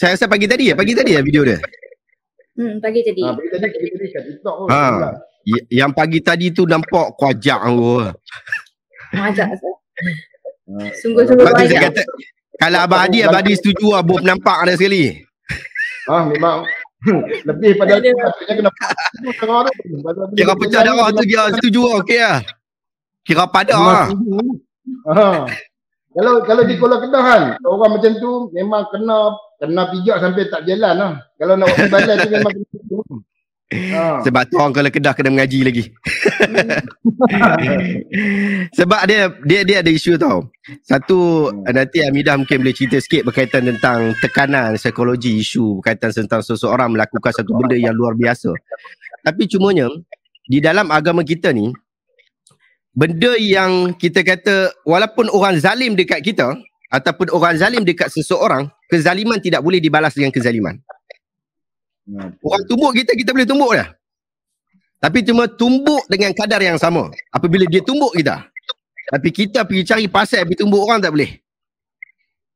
Saya rasa pagi tadi ya, pagi tadi ya video dia. Hmm, pagi tadi. Ha, pagi tadi pagi tadi kat TikTok ha. Y- yang pagi tadi tu nampak kuajak aku. Kuajak Sungguh ah. sungguh saya kata, kalau abadi abadi Abang Adi setuju ah Bob nampak ada sekali. Ah, memang. Lebih pada dia kena Kira pecah darah tu dia setuju lah, okey lah. Kira pada lah. Ah. Kalau kalau di Kuala Kedah kan, orang macam tu memang kena kena pijak sampai tak jalan lah. Kalau nak buat balai tu memang kena ha. Sebab tu orang kalau kedah kena mengaji lagi. Sebab dia dia dia ada isu tau. Satu hmm. nanti Amidah mungkin boleh cerita sikit berkaitan tentang tekanan psikologi isu berkaitan tentang seseorang melakukan satu benda yang luar biasa. Tapi cumanya di dalam agama kita ni benda yang kita kata walaupun orang zalim dekat kita ataupun orang zalim dekat seseorang, kezaliman tidak boleh dibalas dengan kezaliman. Ya, orang tumbuk kita, kita boleh tumbuk dah. Tapi cuma tumbuk dengan kadar yang sama. Apabila dia tumbuk kita. Tapi kita pergi cari pasal pergi tumbuk orang tak boleh.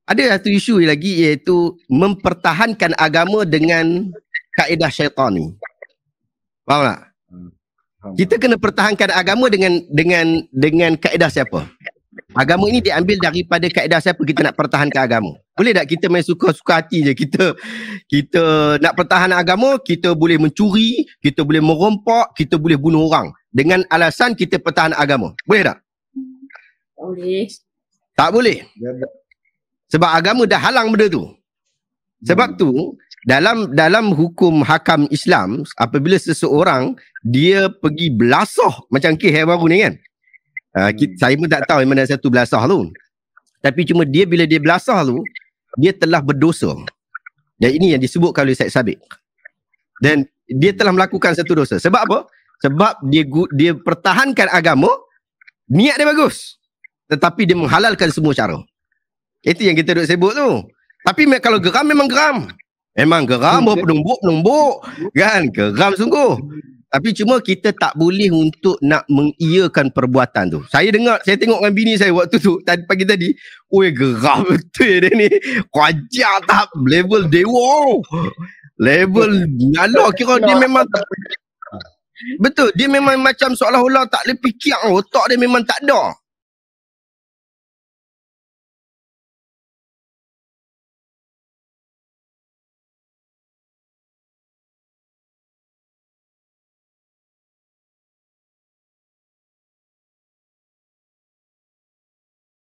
Ada satu isu lagi iaitu mempertahankan agama dengan kaedah syaitan ni. Faham tak? Hmm, kita kena pertahankan agama dengan dengan dengan kaedah siapa? Agama ini diambil daripada kaedah siapa kita nak pertahankan agama. Boleh tak kita main suka-suka hati je kita kita nak pertahan agama, kita boleh mencuri, kita boleh merompak, kita boleh bunuh orang dengan alasan kita pertahan agama. Boleh tak? Boleh. Tak boleh. Sebab agama dah halang benda tu. Sebab tu dalam dalam hukum hakam Islam apabila seseorang dia pergi belasoh macam kisah baru ni kan. Ah, hmm. saya pun tak tahu mana satu belasah tu tapi cuma dia bila dia belasah tu dia telah berdosa dan ini yang disebut kalau saya Sabiq dan dia telah melakukan satu dosa sebab apa? sebab dia dia pertahankan agama niat dia bagus tetapi dia menghalalkan semua cara itu yang kita duk sebut tu tapi kalau geram memang geram memang geram hmm. penumbuk-penumbuk kan geram sungguh tapi cuma kita tak boleh untuk nak mengiyakan perbuatan tu. Saya dengar, saya tengok dengan bini saya waktu tu, tadi pagi tadi. Weh, gerak betul dia ni. Kajak tak level dewa. Level nyala. Kira dia memang tak Betul, dia memang macam seolah-olah tak boleh fikir otak dia memang tak ada.